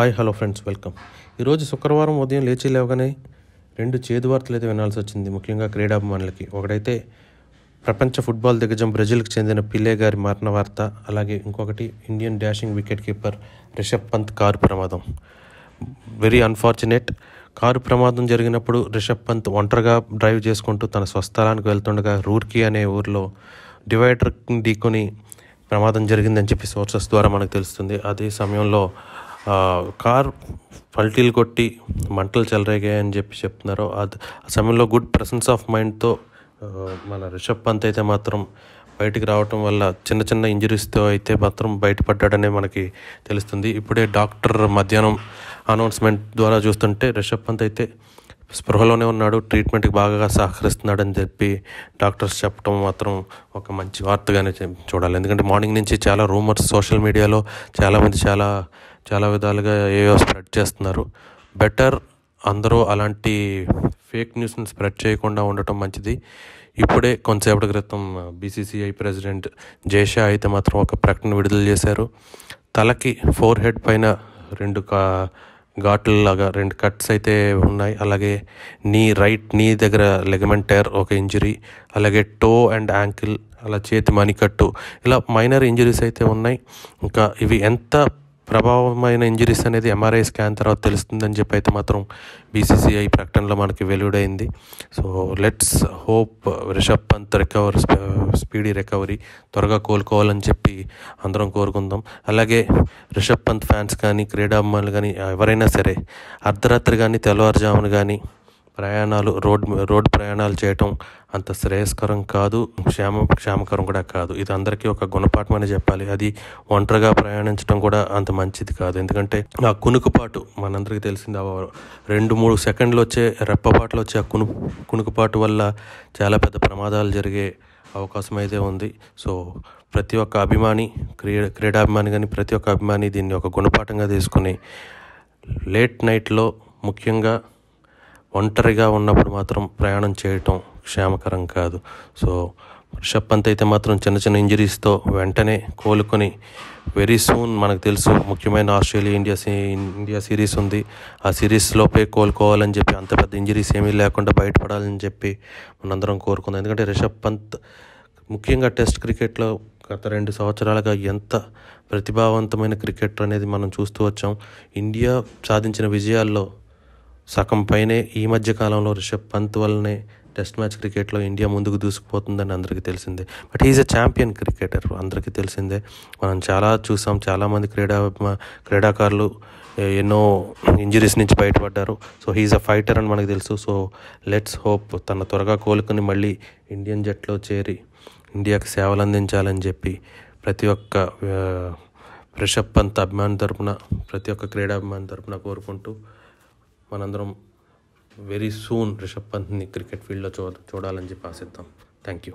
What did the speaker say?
hi hello friends welcome ఈరోజు శుక్రవారం ఉదయం లేచి లేవగానే రెండు చేదు వార్తలు అయితే వినాల్సి వచ్చింది ముఖ్యంగా క్రీడాభిమానులకి ఒకటైతే ప్రపంచ ఫుట్బాల్ దిగ్గజం బ్రెజిల్కి చెందిన పిల్లే గారి మరణ వార్త అలాగే ఇంకొకటి Indian dashing wicket keeper Rishabh Pant car ప్రమాదం వెరీ అన్ఫార్చునేట్ కారు ప్రమాదం జరిగినప్పుడు రిషబ్ పంత్ ఒంటరిగా డ్రైవ్ చేసుకుంటూ తన స్వస్థలానికి వెళ్తుండగా రూర్కీ అనే ఊరిలో డివైడర్ ఢీకొని ప్రమాదం జరిగిందని చెప్పి సోర్సెస్ ద్వారా మనకు తెలుస్తుంది అదే సమయంలో కార్ పల్టీలు కొట్టి మంటలు చెలరేగాయని చెప్పి చెప్తున్నారు అది ఆ సమయంలో గుడ్ ప్రెసెన్స్ ఆఫ్ మైండ్తో మన రిషబ్ పంత్ అయితే మాత్రం బయటికి రావటం వల్ల చిన్న చిన్న ఇంజరీస్తో అయితే మాత్రం బయటపడ్డాడనే మనకి తెలుస్తుంది ఇప్పుడే డాక్టర్ మధ్యాహ్నం అనౌన్స్మెంట్ ద్వారా చూస్తుంటే రిషబ్ పంత్ అయితే స్పృహలోనే ఉన్నాడు ట్రీట్మెంట్కి బాగా సహకరిస్తున్నాడని చెప్పి డాక్టర్స్ చెప్పడం మాత్రం ఒక మంచి వార్తగానే చూడాలి ఎందుకంటే మార్నింగ్ నుంచి చాలా రూమర్స్ సోషల్ మీడియాలో చాలామంది చాలా చాలా విధాలుగా ఏవో స్ప్రెడ్ చేస్తున్నారు బెటర్ అందరూ అలాంటి ఫేక్ న్యూస్ని స్ప్రెడ్ చేయకుండా ఉండటం మంచిది ఇప్పుడే కొంతసేపటి క్రితం బీసీసీఐ ప్రెసిడెంట్ జేషా అయితే మాత్రం ఒక ప్రకటన విడుదల చేశారు తలకి ఫోర్ హెడ్ పైన రెండు కా లాగా రెండు కట్స్ అయితే ఉన్నాయి అలాగే నీ రైట్ నీ దగ్గర లెగమెంట్ టైర్ ఒక ఇంజరీ అలాగే టో అండ్ యాంకిల్ అలా చేతి మణికట్టు ఇలా మైనర్ ఇంజరీస్ అయితే ఉన్నాయి ఇంకా ఇవి ఎంత ప్రభావమైన ఇంజరీస్ అనేది ఎంఆర్ఐ స్కాన్ తర్వాత తెలుస్తుందని చెప్పి అయితే మాత్రం బీసీసీఐ ప్రకటనలో మనకి వెలువడైంది so let's hope Rishabh Pant recover speedy recovery త్వరగా కోలుకోవాలని చెప్పి అందరం కోరుకుందాం అలాగే రిషబ్ పంత్ ఫ్యాన్స్ కానీ క్రీడాభిమానులు కానీ ఎవరైనా సరే అర్ధరాత్రి కానీ తెల్లవారుజామున కానీ ప్రయాణాలు రోడ్ రోడ్ ప్రయాణాలు చేయటం అంత శ్రేయస్కరం కాదు క్షేమ క్షేమకరం కూడా కాదు ఇది అందరికీ ఒక గుణపాఠం అని చెప్పాలి అది ఒంటరిగా ప్రయాణించడం కూడా అంత మంచిది కాదు ఎందుకంటే ఆ కునుకుపాటు మనందరికీ తెలిసింది ఆ రెండు మూడు సెకండ్లు వచ్చే రెప్పపాట్లు వచ్చే ఆ కును కునుకుపాటు వల్ల చాలా పెద్ద ప్రమాదాలు జరిగే అవకాశం అయితే ఉంది సో ప్రతి ఒక్క అభిమాని క్రీడ క్రీడాభిమాని కానీ ప్రతి ఒక్క అభిమాని దీన్ని ఒక గుణపాఠంగా తీసుకుని లేట్ నైట్లో ముఖ్యంగా ఒంటరిగా ఉన్నప్పుడు మాత్రం ప్రయాణం చేయటం క్షేమకరం కాదు సో రిషబ్ పంత్ అయితే మాత్రం చిన్న చిన్న ఇంజరీస్తో వెంటనే కోలుకొని వెరీ సూన్ మనకు తెలుసు ముఖ్యమైన ఆస్ట్రేలియా ఇండియా ఇండియా సిరీస్ ఉంది ఆ సిరీస్ లోపే కోలుకోవాలని చెప్పి అంత పెద్ద ఇంజరీస్ ఏమీ లేకుండా బయటపడాలని చెప్పి మనందరం కోరుకుందాం ఎందుకంటే రిషబ్ పంత్ ముఖ్యంగా టెస్ట్ క్రికెట్లో గత రెండు సంవత్సరాలుగా ఎంత ప్రతిభావంతమైన క్రికెటర్ అనేది మనం చూస్తూ వచ్చాం ఇండియా సాధించిన విజయాల్లో సగం పైనే ఈ మధ్య కాలంలో రిషబ్ పంత్ వల్లనే టెస్ట్ మ్యాచ్ క్రికెట్లో ఇండియా ముందుకు దూసుకుపోతుందని అందరికీ తెలిసిందే but is a champion cricketer అందరికీ తెలిసిందే మనం చాలా చూసాం చాలామంది క్రీడా క్రీడాకారులు ఎన్నో ఇంజరీస్ నుంచి బయటపడ్డారు సో హీఈస్ అ ఫైటర్ అని మనకు తెలుసు సో లెట్స్ హోప్ తన త్వరగా కోలుకుని మళ్ళీ ఇండియన్ జట్లో చేరి ఇండియాకి సేవలు అందించాలని చెప్పి ప్రతి ఒక్క రిషబ్ పంత్ అభిమాని తరపున ప్రతి ఒక్క క్రీడాభిమాని తరపున కోరుకుంటూ మనందరం వెరీ సూన్ రిషబ్ పంత్ని క్రికెట్ ఫీల్డ్లో చూ చూడాలని చెప్పి ఆశిద్దాం థ్యాంక్ యూ